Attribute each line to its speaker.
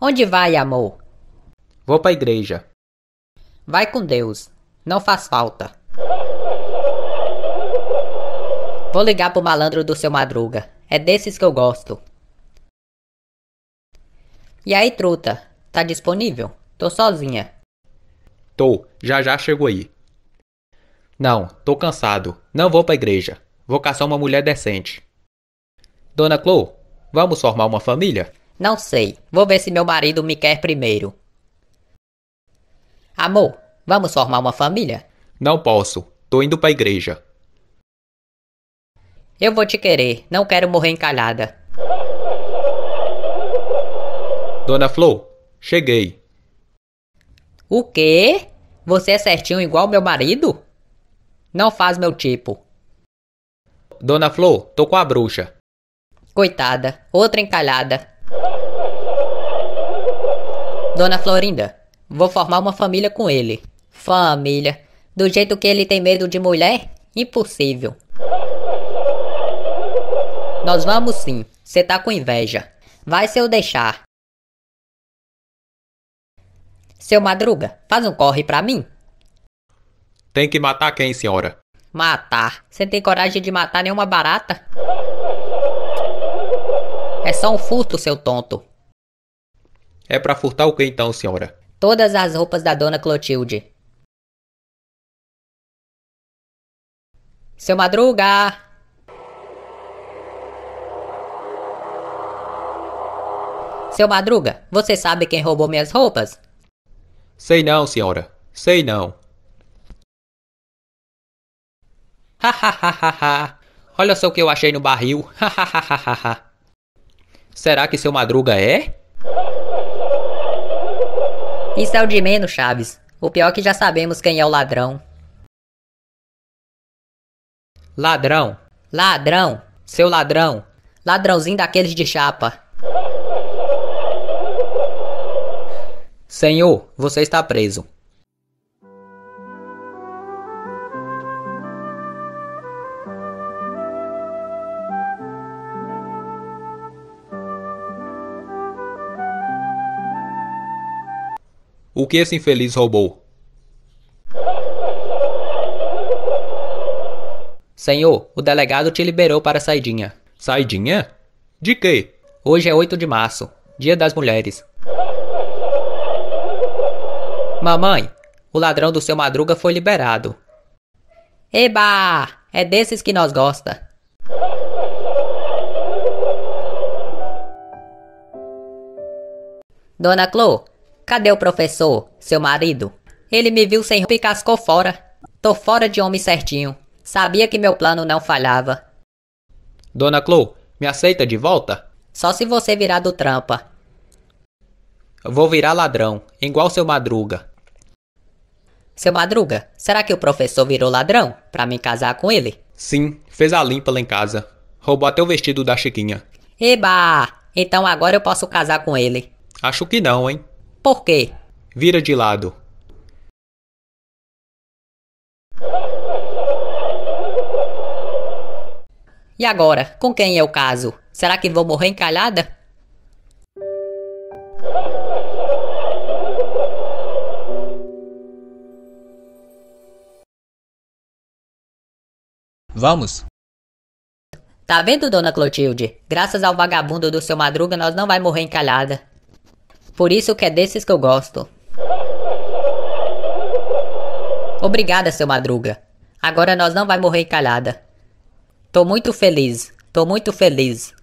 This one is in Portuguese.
Speaker 1: Onde vai, amor? Vou para a igreja. Vai com Deus. Não faz falta. Vou ligar pro malandro do seu Madruga. É desses que eu gosto. E aí, truta? Tá disponível? Tô
Speaker 2: sozinha. Tô, já já chego aí. Não, tô cansado. Não vou pra igreja. Vou caçar uma mulher decente. Dona Clô, vamos formar uma família? Não sei. Vou ver se meu marido
Speaker 1: me quer primeiro. Amor, vamos formar uma família?
Speaker 2: Não posso. Tô indo pra igreja.
Speaker 1: Eu vou te querer. Não quero morrer encalhada.
Speaker 2: Dona Flor, cheguei.
Speaker 1: O quê? Você é certinho igual meu marido? Não faz
Speaker 2: meu tipo. Dona Flor, tô com a bruxa.
Speaker 1: Coitada, outra encalhada. Dona Florinda, vou formar uma família com ele. Família? Do jeito que ele tem medo de mulher? Impossível. Nós vamos sim. Você tá com inveja. Vai se eu deixar. Seu Madruga, faz um corre pra mim.
Speaker 2: Tem que matar quem, senhora? Matar?
Speaker 1: Você tem coragem de matar nenhuma barata? É só um furto, seu tonto.
Speaker 2: É para furtar o que então, senhora?
Speaker 1: Todas as roupas da dona Clotilde. Seu Madruga! Seu Madruga, você sabe quem roubou minhas roupas?
Speaker 2: Sei não, senhora. Sei não. Ha ha ha ha. Olha só o que eu achei no barril. Ha ha ha ha ha. Será que seu Madruga é? Isso
Speaker 1: é o de menos, Chaves. O pior é que já sabemos quem é o ladrão. Ladrão. Ladrão. Seu ladrão. Ladrãozinho daqueles de chapa. Senhor,
Speaker 2: você está preso. O que esse infeliz roubou? Senhor, o delegado te liberou para a saidinha. Saidinha? De quê? Hoje é 8 de março, dia das mulheres. Mamãe, o ladrão do seu Madruga foi liberado. Eba!
Speaker 1: É desses que nós gosta. Dona Clô, Cadê o professor, seu marido? Ele me viu sem roupa e cascou fora. Tô fora de homem certinho.
Speaker 2: Sabia que meu
Speaker 1: plano não falhava.
Speaker 2: Dona Clou, me aceita de volta? Só se você virar do trampa. Vou virar ladrão, igual seu Madruga. Seu Madruga, será que o professor virou ladrão para me casar com ele? Sim, fez a limpa lá em casa. Roubou até o vestido da Chiquinha.
Speaker 1: Eba! Então agora eu posso casar com ele.
Speaker 2: Acho que não, hein? Por quê? Vira de lado.
Speaker 1: E agora, com quem é o caso? Será que vou morrer encalhada? Vamos. Tá vendo, dona Clotilde? Graças ao vagabundo do seu Madruga, nós não vai morrer encalhada. Por isso que é desses que eu gosto. Obrigada, seu Madruga. Agora nós não vai morrer calhada. Tô muito feliz, tô muito feliz.